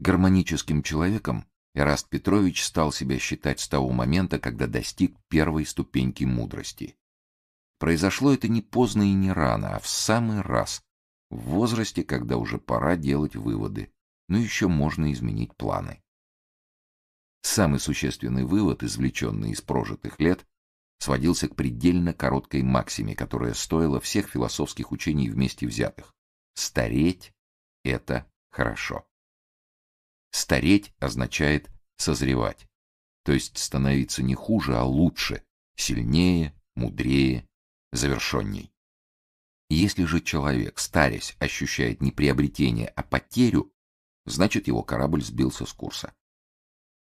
Гармоническим человеком Эраст Петрович стал себя считать с того момента, когда достиг первой ступеньки мудрости. Произошло это не поздно и не рано, а в самый раз, в возрасте, когда уже пора делать выводы, но еще можно изменить планы. Самый существенный вывод, извлеченный из прожитых лет, сводился к предельно короткой максиме, которая стоила всех философских учений вместе взятых. Стареть — это хорошо. Стареть означает созревать, то есть становиться не хуже, а лучше, сильнее, мудрее, завершенней. Если же человек, старясь, ощущает не приобретение, а потерю, значит его корабль сбился с курса.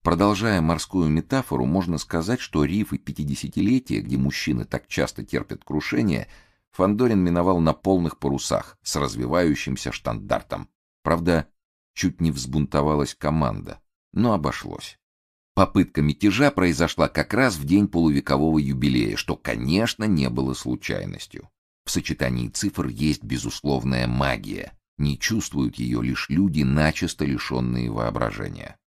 Продолжая морскую метафору, можно сказать, что рифы пятидесятилетия, где мужчины так часто терпят крушение, Фандорин миновал на полных парусах с развивающимся штандартом. Правда, чуть не взбунтовалась команда, но обошлось. Попытка мятежа произошла как раз в день полувекового юбилея, что, конечно, не было случайностью. В сочетании цифр есть безусловная магия, не чувствуют ее лишь люди, начисто лишенные воображения.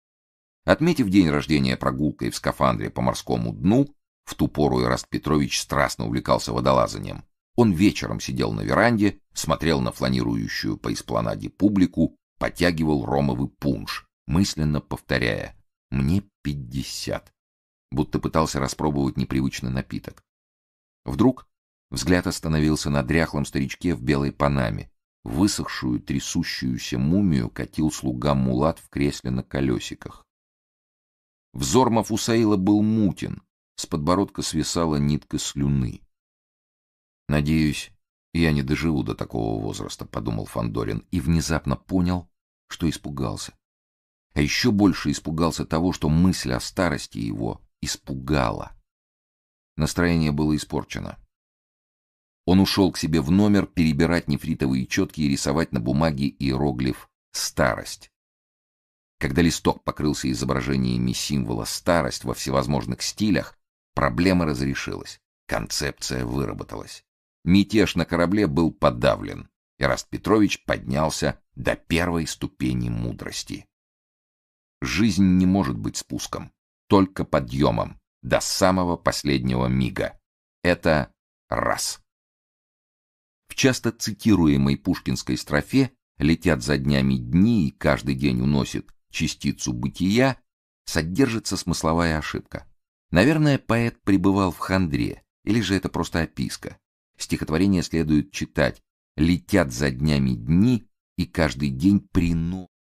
Отметив день рождения прогулкой в скафандре по морскому дну, в ту пору Ираст Петрович страстно увлекался водолазанием. Он вечером сидел на веранде, смотрел на фланирующую по эспланаде публику Потягивал ромовый пунш, мысленно повторяя «мне пятьдесят», будто пытался распробовать непривычный напиток. Вдруг взгляд остановился на дряхлом старичке в белой панаме. Высохшую, трясущуюся мумию катил слуга Мулат в кресле на колесиках. Взор Мафусаила был мутен, с подбородка свисала нитка слюны. «Надеюсь, я не доживу до такого возраста, подумал Фандорин и внезапно понял, что испугался. А еще больше испугался того, что мысль о старости его испугала. Настроение было испорчено. Он ушел к себе в номер перебирать нефритовые четки и рисовать на бумаге иероглиф «старость». Когда листок покрылся изображениями символа «старость» во всевозможных стилях, проблема разрешилась, концепция выработалась. Мятеж на корабле был подавлен. Ираст Петрович поднялся до первой ступени мудрости. Жизнь не может быть спуском, только подъемом, до самого последнего мига. Это раз. В часто цитируемой пушкинской строфе «Летят за днями дни и каждый день уносит частицу бытия» содержится смысловая ошибка. Наверное, поэт пребывал в хандре, или же это просто описка. Стихотворение следует читать. Летят за днями дни, и каждый день прино